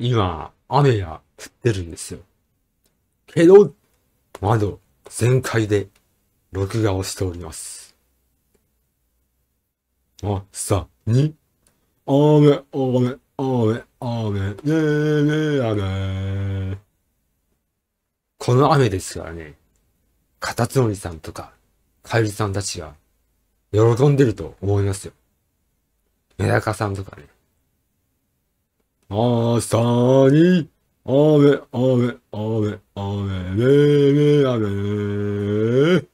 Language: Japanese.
今、雨が降ってるんですよ。けど、窓全開で録画をしております。あ、さ、に、雨、雨、雨、雨、ねえねえ雨。この雨ですからね、カタツムリさんとか、カエルさんたちが喜んでると思いますよ。メダカさんとかね。朝に、雨、雨、雨、雨、れれ、雨、ね。